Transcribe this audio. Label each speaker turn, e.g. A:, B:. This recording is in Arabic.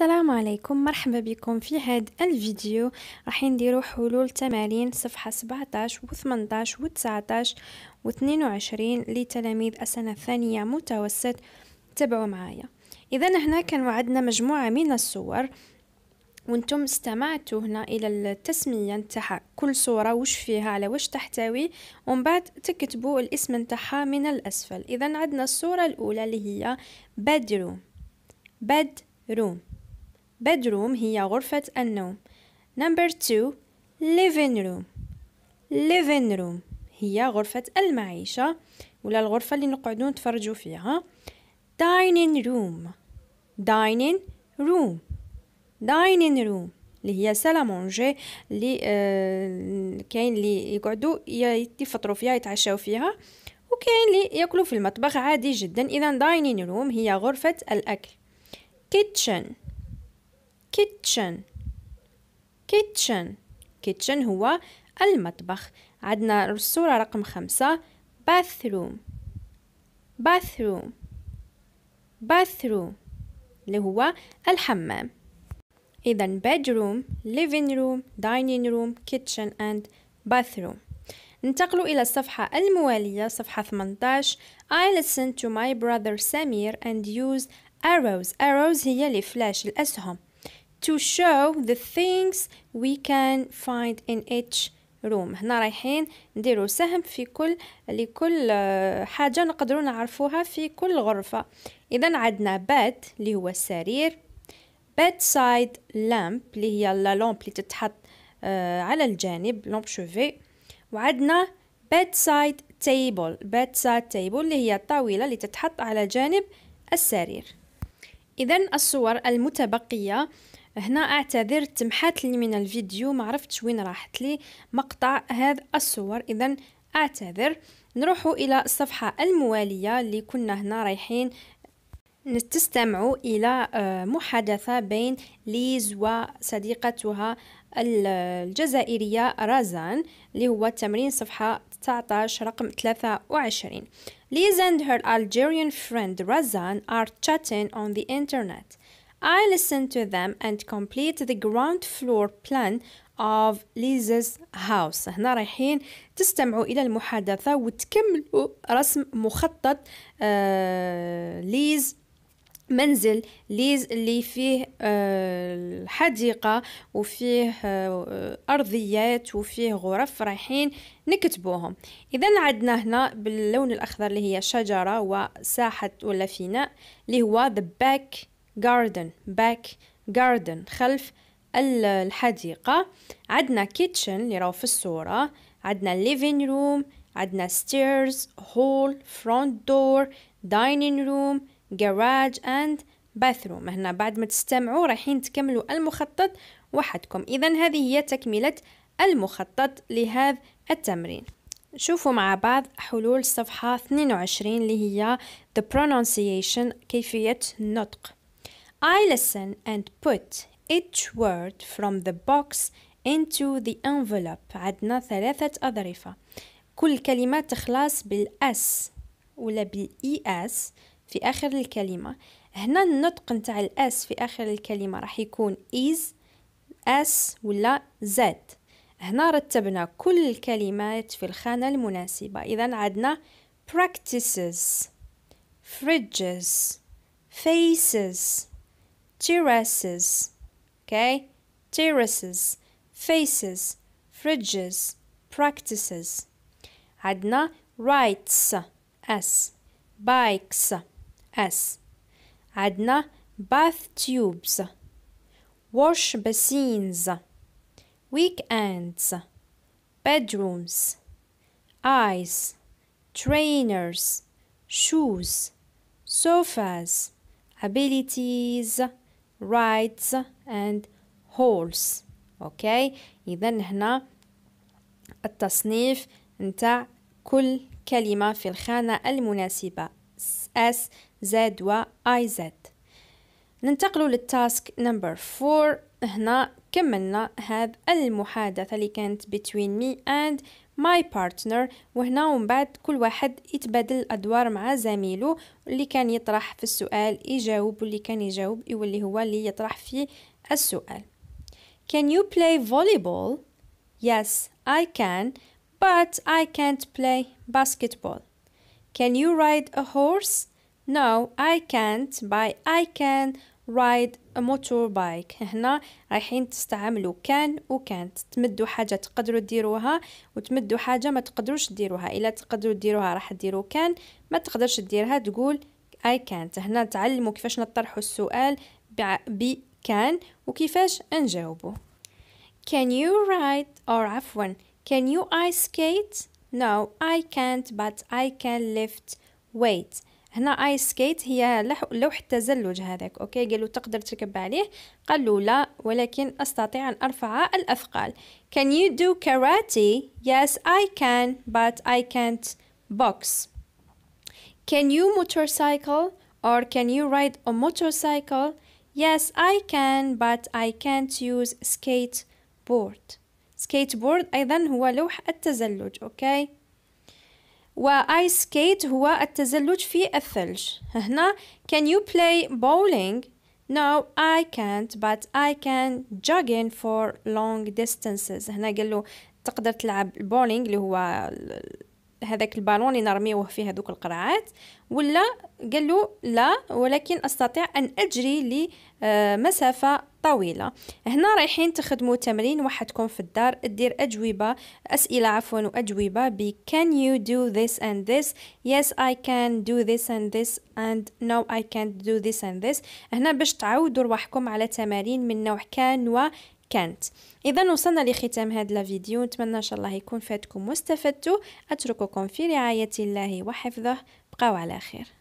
A: السلام عليكم مرحبا بكم في هاد الفيديو راح نديرو حلول تمارين صفحة 17 و 18 و 19 و 22 لتلاميذ السنة الثانية متوسط تابعوا معايا اذا هنا كان وعدنا مجموعة من الصور وانتم استمعتوا هنا الى التسمية نتاعها كل صورة وش فيها على وش تحتوي ومن بعد تكتبوا الاسم نتاعها من الاسفل اذا عندنا الصورة الاولى اللي هي bedroom bed bedroom هي غرفة النوم number two living room living room هي غرفة المعيشة ولا الغرفة اللي نقعدو نتفرجو فيها dining room dining room dining room اللي هي سالا مونجي اللي آه، كاين اللي يقعدوا يتفطروا فيها يتعشاو فيها وكاين اللي ياكلوا في المطبخ عادي جدا اذا dining روم هي غرفه الاكل كيتشن kitchen kitchen kitchen هو المطبخ عندنا الصورة رقم خمسة bathroom bathroom bathroom اللي هو الحمام إذا bedroom, living room, dining room, kitchen and bathroom ننتقل إلى الصفحة الموالية صفحة 18 I listened to my brother Samir and used arrows arrows هي لفلاش الأسهم to show the things we can find in each room هنا رايحين نديرو سهم في كل لكل آه، حاجة نقدرو نعرفوها في كل غرفة إذا عندنا bed اللي هو السرير bedside lamp اللي هي لا لامب اللي تتحط آه، على الجانب لامب شوفي وعندنا bedside table bedside table اللي هي الطاولة اللي تتحط على جانب السرير إذا الصور المتبقية هنا اعتذر تمحات لي من الفيديو ما عرفتش وين راحت لي مقطع هذا الصور اذا اعتذر نروح الى الصفحه المواليه اللي كنا هنا رايحين نستمع الى آه، محادثه بين ليز وصديقتها الجزائريه رازان اللي هو تمرين صفحه 19 رقم 23 ليز and her Algerian friend Razan are chatting on the internet. I listened to them and complete the ground floor plan of Lisa's house هنا رايحين تستمعوا إلى المحادثة وتكملوا رسم مخطط ليز آه، منزل ليز اللي فيه آه، الحديقة وفيه آه، أرضيات وفيه غرف رايحين نكتبوهم إذا عندنا هنا باللون الأخضر اللي هي شجرة وساحة ولا فناء اللي هو the back garden back garden خلف الحديقة عندنا kitchen اللي راهو في الصورة عندنا living room عندنا stairs hall front door dining room garage and bathroom هنا بعد ما تستمعوا رايحين تكملوا المخطط وحدكم إذا هذه هي تكملة المخطط لهذا التمرين شوفوا مع بعض حلول صفحة 22 اللي هي The Pronunciation كيفية النطق I listen and put each word from the box into the envelope عندنا ثلاثة أظرفة كل كلمة تخلص بالأس ولا بالإي أس e في آخر الكلمة هنا النطق نتاع الأس في آخر الكلمة راح يكون إيز أس ولا زد هنا رتبنا كل الكلمات في الخانة المناسبة إذا عندنا practices fridges faces terraces, okay? Terraces, faces, fridges, practices. Одна rights, s, bikes, s. Одна bath tubes, wash basins, weekends, bedrooms, eyes, trainers, shoes, sofas, abilities. rides and halls اوكي اذا هنا التصنيف نتاع كل كلمه في الخانه المناسبه S Z و I Z ننتقل للتاسك نمبر 4 هنا كملنا هاد المحادثة اللي كانت between me and my partner وهنا ومن بعد كل واحد يتبادل الأدوار مع زميله اللي كان يطرح في السؤال يجاوب واللي كان يجاوب يولي هو اللي يطرح في السؤال Can you play volleyball? Yes, I can, but I can't play basketball. Can you ride a horse? No, I can't, but I can ride a motorbike هنا رايحين تستعملوا كان كانت تمدوا حاجه تقدروا ديروها وتمدوا حاجه ما تقدروش ديروها الا تقدروا ديروها راح تديروا كان ما تقدرش ديرها تقول I can't هنا تعلموا كيفاش نطرحوا السؤال بكان وكيفاش نجاوبوا Can you ride or عفوا Can you ice skate? No, I can't but I can lift weight هنا ايس سكيت هي لوح التزلج هذاك اوكي قالوا تقدر تركب عليه قال له لا ولكن استطيع ان ارفع الاثقال can you do karate yes i can but i can't box can you motorcycle or can you ride a motorcycle yes i can but i can't use skateboard skateboard ايضا هو لوح التزلج اوكي okay? وآيس skate هو التزلج في الثلج هنا can you play bowling No, I can't, but I can jogging for long distances. هنا قال له تقدر تلعب البولينج اللي هو هذاك البالون اللي نرميوه فيه هذوك القرعات ولا قال له لا ولكن استطيع ان اجري لمسافه آه، طويله هنا رايحين تخدموا تمرين وحدكم في الدار دير اجوبه اسئله عفوا واجوبه ب can you do this and this yes i can do this and this and no i can't do this and this هنا باش تعودوا رواحكم على تمارين من نوع كان و كانت اذا وصلنا لختام هذا الفيديو نتمنى ان شاء الله يكون فاتكم واستفدتوا اترككم في رعايه الله وحفظه بقاو على خير